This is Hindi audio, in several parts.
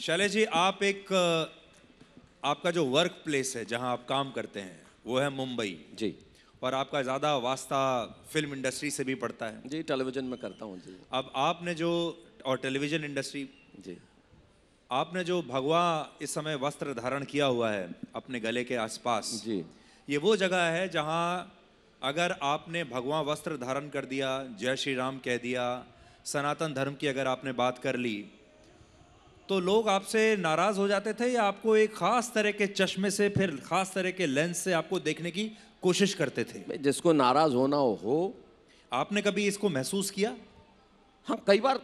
शैले जी आप एक आपका जो वर्क प्लेस है जहां आप काम करते हैं वो है मुंबई जी और आपका ज़्यादा वास्ता फिल्म इंडस्ट्री से भी पड़ता है जी टेलीविज़न में करता हूँ जी अब आपने जो और टेलीविज़न इंडस्ट्री जी आपने जो भगवा इस समय वस्त्र धारण किया हुआ है अपने गले के आसपास जी ये वो जगह है जहाँ अगर आपने भगवा वस्त्र धारण कर दिया जय श्री राम कह दिया सनातन धर्म की अगर आपने बात कर ली तो लोग आपसे नाराज हो जाते थे या आपको एक खास तरह के चश्मे से फिर खास तरह के लेंस से आपको देखने की कोशिश करते थे जिसको नाराज होना हो आपने कभी इसको महसूस किया हाँ कई बार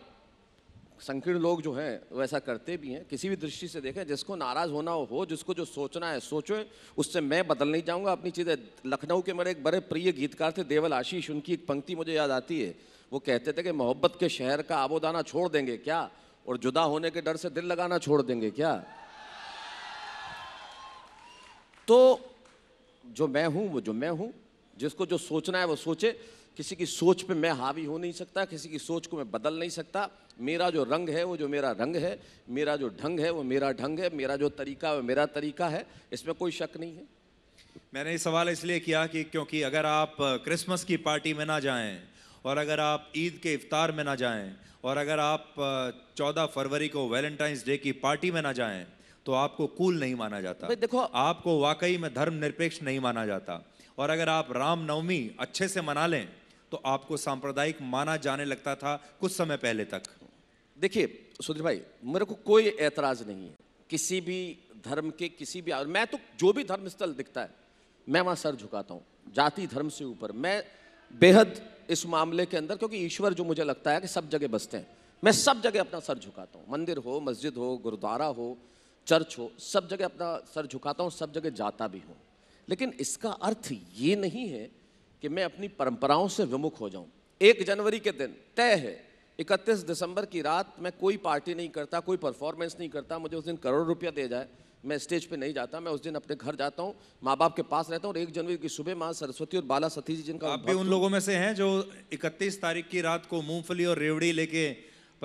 संकीर्ण लोग जो हैं वैसा करते भी हैं किसी भी दृष्टि से देखें जिसको नाराज होना हो जिसको जो सोचना है सोचो उससे मैं बदल नहीं जाऊंगा अपनी चीज़ें लखनऊ के मेरे एक बड़े प्रिय गीतकार थे देवल आशीष उनकी एक पंक्ति मुझे याद आती है वो कहते थे कि मोहब्बत के शहर का आबोदाना छोड़ देंगे क्या और जुदा होने के डर से दिल लगाना छोड़ देंगे क्या तो जो मैं हूं वो जो मैं हूं जिसको जो सोचना है वो सोचे किसी की सोच पे मैं हावी हो नहीं सकता किसी की सोच को मैं बदल नहीं सकता मेरा जो रंग है वो जो मेरा रंग है मेरा जो ढंग है वो मेरा ढंग है मेरा जो तरीका है वो मेरा तरीका है इसमें कोई शक नहीं है मैंने ये सवाल इसलिए किया कि क्योंकि अगर आप क्रिसमस की पार्टी में ना जाएं और अगर आप ईद के इफ्तार में ना जाएं और अगर आप चौदह फरवरी को वैलेंटाइंस डे की पार्टी में ना जाएं तो आपको कूल नहीं माना जाता देखो आपको वाकई में धर्म निरपेक्ष नहीं माना जाता और अगर आप रामनवमी अच्छे से मना लें तो आपको सांप्रदायिक माना जाने लगता था कुछ समय पहले तक देखिए सुधीर भाई मेरे को कोई एतराज़ नहीं है किसी भी धर्म के किसी भी मैं तो जो भी धर्म स्थल दिखता है मैं वहां सर झुकाता हूँ जाति धर्म से ऊपर मैं बेहद इस मामले के अंदर क्योंकि ईश्वर जो मुझे लगता है कि सब जगह बसते हैं मैं सब जगह अपना सर झुकाता हूँ मंदिर हो मस्जिद हो गुरुद्वारा हो चर्च हो सब जगह अपना सर झुकाता हूँ सब जगह जाता भी हूँ लेकिन इसका अर्थ ये नहीं है कि मैं अपनी परंपराओं से विमुख हो जाऊँ एक जनवरी के दिन तय है इकतीस दिसंबर की रात मैं कोई पार्टी नहीं करता कोई परफॉर्मेंस नहीं करता मुझे उस दिन करोड़ रुपया दे जाए मैं स्टेज पे नहीं जाता मैं उस दिन अपने घर जाता हूँ माँ बाप के पास रहता हूँ और एक जनवरी की सुबह माँ सरस्वती और बाला सती जी जिनका आप भी उन लोगों में से हैं जो इकतीस तारीख की रात को मूंगफली और रेवड़ी लेके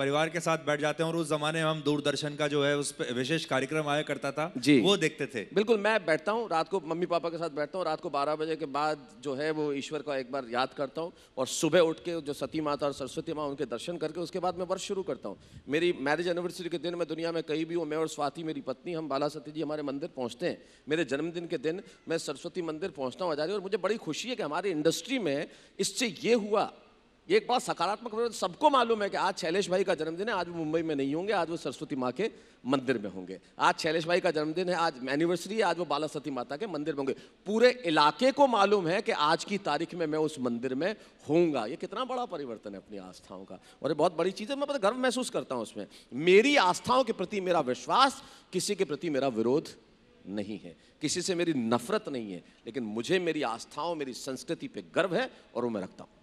परिवार के साथ बैठ जाते हैं और उस जमाने में हम दूरदर्शन का जो है उस पर विशेष कार्यक्रम आया करता था जी वो देखते थे बिल्कुल मैं बैठता हूँ रात को मम्मी पापा के साथ बैठता हूँ रात को बारह बजे के बाद जो है वो ईश्वर का एक बार याद करता हूँ और सुबह उठ के जो सती माता और सरस्वती माँ उनके दर्शन करके उसके बाद मैं वर्ष शुरू करता हूँ मेरी मैरिज एनिवर्सरी के दिन मैं दुनिया में कहीं भी हूँ मैं और स्वाति मेरी पत्नी हम बाला सती जी हमारे मंदिर पहुँचते हैं मेरे जन्मदिन के दिन मैं सरस्वती मंदिर पहुँचता हूँ आजारी और मुझे बड़ी खुशी है कि हमारी इंडस्ट्री में इससे ये हुआ ये एक बहुत सकारात्मक सबको मालूम है कि आज शैलेश भाई का जन्मदिन है आज वो मुंबई में नहीं होंगे आज वो सरस्वती माँ के मंदिर में होंगे आज शैलेश भाई का जन्मदिन है आज एनिवर्सरी है आज वो बाला सती माता के मंदिर में होंगे पूरे इलाके को मालूम है कि आज की तारीख में मैं उस मंदिर में होऊंगा ये कितना बड़ा परिवर्तन है अपनी आस्थाओं का और ये बहुत बड़ी चीज़ है मैं बहुत गर्व महसूस करता हूँ उसमें मेरी आस्थाओं के प्रति मेरा विश्वास किसी के प्रति मेरा विरोध नहीं है किसी से मेरी नफरत नहीं है लेकिन मुझे मेरी आस्थाओं मेरी संस्कृति पर गर्व है और वो मैं रखता हूँ